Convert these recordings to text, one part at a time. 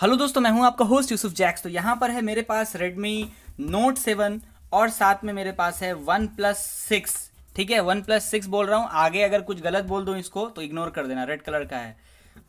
hello दोस्तों मैं हूं आपका होस्ट यूसुफ जैक्स तो यहां पर है मेरे पास Redmi Note 7 और साथ में मेरे पास है वन प्लस सिक्स ठीक है वन प्लस सिक्स बोल रहा हूं आगे अगर कुछ गलत बोल दूं इसको तो इग्नोर कर देना रेड कलर का है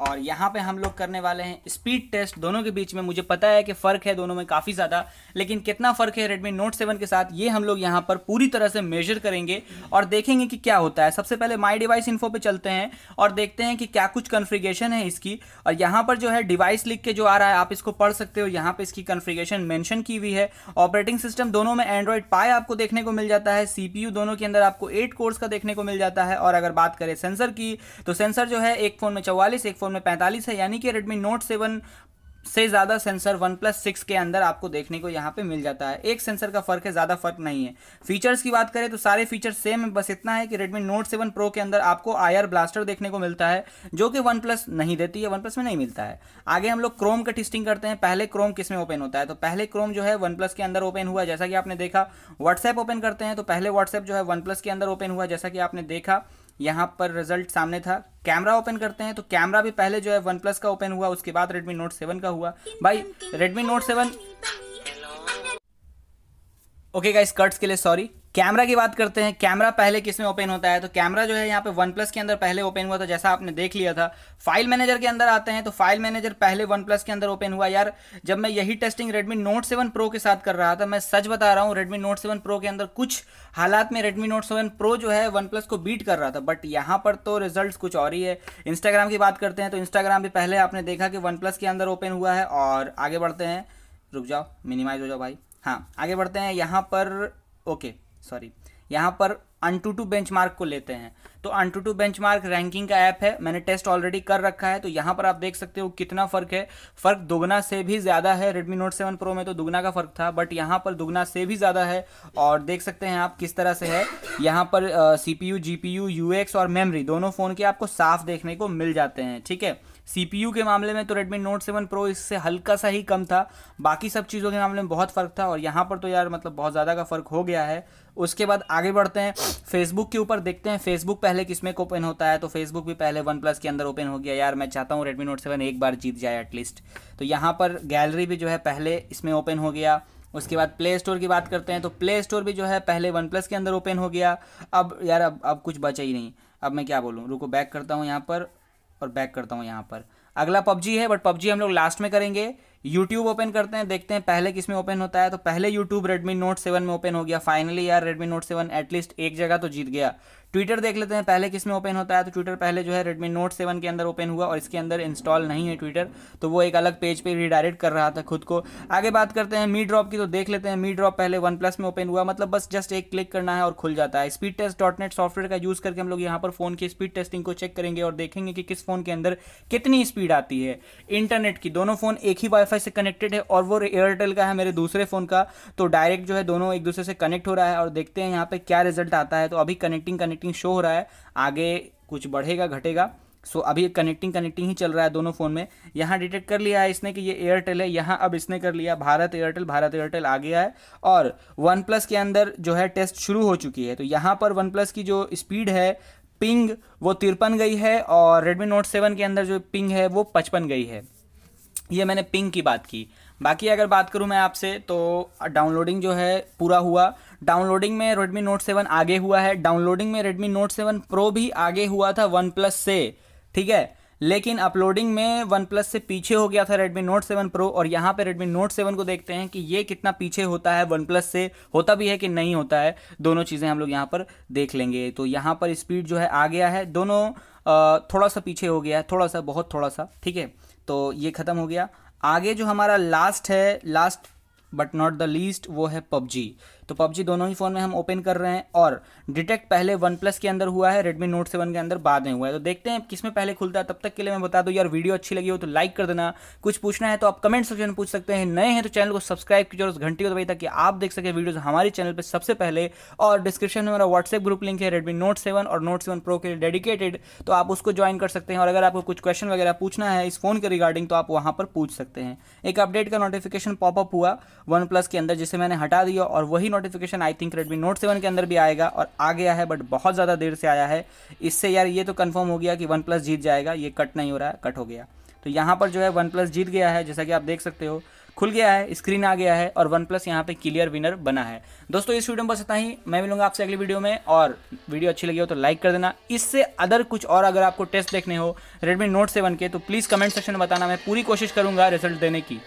और यहाँ पे हम लोग करने वाले हैं स्पीड टेस्ट दोनों के बीच में मुझे पता है कि फ़र्क है दोनों में काफ़ी ज़्यादा लेकिन कितना फ़र्क है रेडमी नोट सेवन के साथ ये हम लोग यहाँ पर पूरी तरह से मेजर करेंगे और देखेंगे कि क्या होता है सबसे पहले माई डिवाइस इन्फो पे चलते हैं और देखते हैं कि क्या कुछ कन्फ्रिगेशन है इसकी और यहाँ पर जो है डिवाइस लिख के जो आ रहा है आप इसको पढ़ सकते हो यहाँ पर इसकी कन्फ्रिगेशन मैंशन की हुई है ऑपरेटिंग सिस्टम दोनों में एंड्रॉयड पाए आपको देखने को मिल जाता है सी दोनों के अंदर आपको एट कोर्स का देखने को मिल जाता है और अगर बात करें सेंसर की तो सेंसर जो है एक फ़ोन में चौवालीस एक फ़ोन में पैंतालीस है यानी कि रेडमी नोट सेवन से ज़्यादा सेंसर वन प्लस सिक्स के अंदर आपको देखने को यहाँ पे मिल जाता है एक सेंसर का फ़र्क है ज़्यादा फर्क नहीं है फीचर्स की बात करें तो सारे फीचर्स सेम है बस इतना है कि Redmi Note 7 Pro के अंदर आपको आयर ब्लास्टर देखने को मिलता है जो कि वन प्लस नहीं देती है वन प्लस में नहीं मिलता है आगे हम लोग क्रोम का टेस्टिंग करते हैं पहले क्रोम किस में ओपन होता है तो पहले क्रोम जो है वन प्लस के अंदर ओपन हुआ जैसा कि आपने देखा व्हाट्सएप ओपन करते हैं तो पहले व्हाट्सएप जो है वन प्लस के अंदर ओपन हुआ जैसा कि आपने देखा यहाँ पर रिजल्ट सामने था कैमरा ओपन करते हैं तो कैमरा भी पहले जो है वन प्लस का ओपन हुआ उसके बाद रेडमी नोट सेवन का हुआ भाई Redmi Note seven okay guys cuts के लिए सॉरी कैमरा की बात करते हैं कैमरा पहले किस में ओपन होता है तो कैमरा जो है यहाँ पे वन प्लस के अंदर पहले ओपन हुआ था जैसा आपने देख लिया था फाइल मैनेजर के अंदर आते हैं तो फाइल मैनेजर पहले वन प्लस के अंदर ओपन हुआ यार जब मैं यही testing Redmi Note seven Pro के साथ कर रहा था मैं सच बता रहा हूँ रेडमी नोट सेवन प्रो के अंदर कुछ हालात में रेडमी नोट सेवन प्रो जो है वन प्लस को बीट कर रहा था बट यहाँ पर तो रिजल्ट कुछ और ही है इंस्टाग्राम की बात करते हैं तो इंस्टाग्राम भी पहले आपने देखा कि वन प्लस के अंदर ओपन हुआ है और आगे बढ़ते हैं रुक जाओ मिनिमाइज हो जाओ भाई हाँ आगे बढ़ते हैं यहाँ पर ओके सॉरी यहाँ पर अनटूटू टू बेंचमार्क को लेते हैं तो अनटूटू टू बेंचमार्क रैंकिंग का ऐप है मैंने टेस्ट ऑलरेडी कर रखा है तो यहाँ पर आप देख सकते हो कितना फ़र्क है फ़र्क दोगुना से भी ज़्यादा है रेडमी नोट सेवन प्रो में तो दुगना का फ़र्क था बट यहाँ पर दुगना से भी ज़्यादा है और देख सकते हैं आप किस तरह से है यहाँ पर C P U G P U U X और मेमरी दोनों फ़ोन के आपको साफ देखने को मिल जाते हैं ठीक है सीपीयू के मामले में तो Redmi Note 7 Pro इससे हल्का सा ही कम था बाकी सब चीज़ों के मामले में बहुत फ़र्क था और यहाँ पर तो यार मतलब बहुत ज़्यादा का फ़र्क हो गया है उसके बाद आगे बढ़ते हैं फेसबुक के ऊपर देखते हैं फेसबुक पहले किस में ओपन होता है तो फेसबुक भी पहले वन प्लस के अंदर ओपन हो गया यार मैं चाहता हूँ रेडमी नोट सेवन एक बार जीत जाए एटलीस्ट तो यहाँ पर गैलरी भी जो है पहले इसमें ओपन हो गया उसके बाद प्ले स्टोर की बात करते हैं तो प्ले स्टोर भी जो है पहले वन प्लस के अंदर ओपन हो गया अब यार अब अब कुछ बचा ही नहीं अब मैं क्या बोलूँ रुको बैक करता हूँ यहाँ पर और बैक करता हूँ यहाँ पर अगला पबजी है बट पबजी हम लोग लास्ट में करेंगे यूट्यूब ओपन करते हैं देखते हैं पहले किस में ओपन होता है तो पहले यूट्यूब रेडमी नोट सेवन में ओपन हो गया फाइनली यार रेडमी नोट सेवन एटलीस्ट एक जगह तो जीत गया ट्विटर देख लेते हैं पहले किस में ओपन होता है तो ट्विटर पहले जो है रेडमी नोट सेवन के अंदर ओपन हुआ और इसके अंदर इंस्टॉल नहीं है ट्विटर तो वो एक अलग पेज पर पे रिडायरेक्ट कर रहा था खुद को आगे बात करते हैं मी ड्रॉप की तो देख लेते हैं मी ड्रॉप पहले वन प्लस में ओपन हुआ मतलब बस जस्ट एक क्लिक करना है और खुल जाता है speed test dot net software का यूज़ करके हम लोग यहाँ पर फ़ोन की स्पीड टेस्टिंग को चेक करेंगे और देखेंगे कि किस फ़ोन के अंदर कितनी स्पीड आती है इंटरनेट की दोनों फ़ोन एक ही वाईफाई से कनेक्टेड है और वो एयरटेल का है मेरे दूसरे फ़ोन का तो डायरेक्ट जो है दोनों एक दूसरे से कनेक्ट हो रहा है और देखते हैं यहाँ पर क्या रिजल्ट आता है तो अभी कनेक्टिंग कनेक्ट कनेक्टिंग शो हो रहा है आगे कुछ बढ़ेगा घटेगा सो अभी कनेक्टिंग कनेक्टिंग ही चल रहा है दोनों फ़ोन में यहाँ डिटेक्ट कर लिया है इसने कि ये एयरटेल है यहाँ अब इसने कर लिया भारत एयरटेल भारत एयरटेल आ गया है और वन प्लस के अंदर जो है टेस्ट शुरू हो चुकी है तो यहाँ पर वन प्लस की जो स्पीड है पिंग वो तिरपन गई है और रेडमी नोट सेवन के अंदर जो पिंग है वो पचपन गई है ये मैंने पिंग की बात की बाकी अगर बात करूँ मैं आपसे तो डाउनलोडिंग जो है पूरा हुआ डाउनलोडिंग में रेडमी नोट सेवन आगे हुआ है डाउनलोडिंग में रेडमी नोट सेवन प्रो भी आगे हुआ था वन प्लस से ठीक है लेकिन अपलोडिंग में वन प्लस से पीछे हो गया था रेडमी नोट सेवन प्रो और यहाँ पे रेडमी नोट सेवन को देखते हैं कि ये कितना पीछे होता है वन प्लस से होता भी है कि नहीं होता है दोनों चीज़ें हम लोग यहाँ पर देख लेंगे तो यहाँ पर स्पीड जो है आ गया है दोनों थोड़ा सा पीछे हो गया है थोड़ा सा बहुत थोड़ा सा ठीक है तो ये ख़त्म हो गया आगे जो हमारा लास्ट है last but not the least वो है पबजी तो पबजी दोनों ही फ़ोन में हम ओपन कर रहे हैं और डिटेक्ट पहले वन प्लस के अंदर हुआ है रेडमी नोट सेवन के अंदर बाद में हुआ है तो देखते हैं किस में पहले खुलता है तब तक के लिए मैं बता दूँ यार वीडियो अच्छी लगी हो तो लाइक कर देना कुछ पूछना है तो आप कमेंट सेक्शन में पूछ सकते हैं नए हैं तो चैनल को सब्सक्राइब कीजिए और घंटी को दबाई ताकि आप देख सके वीडियोज हमारे चैनल पर सबसे पहले और डिस्क्रिप्शन में मेरा व्हाट्सएप ग्रुप लिंक है रेडमी नोट सेवन और नोट सेवन प्रो के लिए डेडिकेटेड तो आप उसको ज्वाइन कर सकते हैं और अगर आपको कुछ क्वेश्चन वगैरह पूछना है इस फोन के रिगार्डिंग तो आप वहाँ पर पूछ सकते हैं एक अपडेट का नोटिफिकेशन पॉपअप हुआ वन प्लस के अंदर जिसे मैंने हटा दिया और वही notification I think Redmi Note seven के अंदर भी आएगा और आ गया है बट बहुत ज़्यादा देर से आया है इससे यार ये तो कन्फर्म हो गया कि वन प्लस जीत जाएगा ये कट नहीं हो रहा है कट हो गया तो यहाँ पर जो है वन प्लस जीत गया है जैसा कि आप देख सकते हो खुल गया है स्क्रीन आ गया है और वन प्लस यहाँ पे क्लियर विनर बना है दोस्तों इस वीडियो में बस इतना ही मैं मिलूंगा आपसे अगली वीडियो में और वीडियो अच्छी लगी हो तो लाइक कर देना इससे अदर कुछ और अगर आपको टेस्ट देखने हो रेडमी नोट सेवन के तो प्लीज़ कमेंट सेक्शन में बताना मैं पूरी कोशिश करूँगा रिजल्ट देने की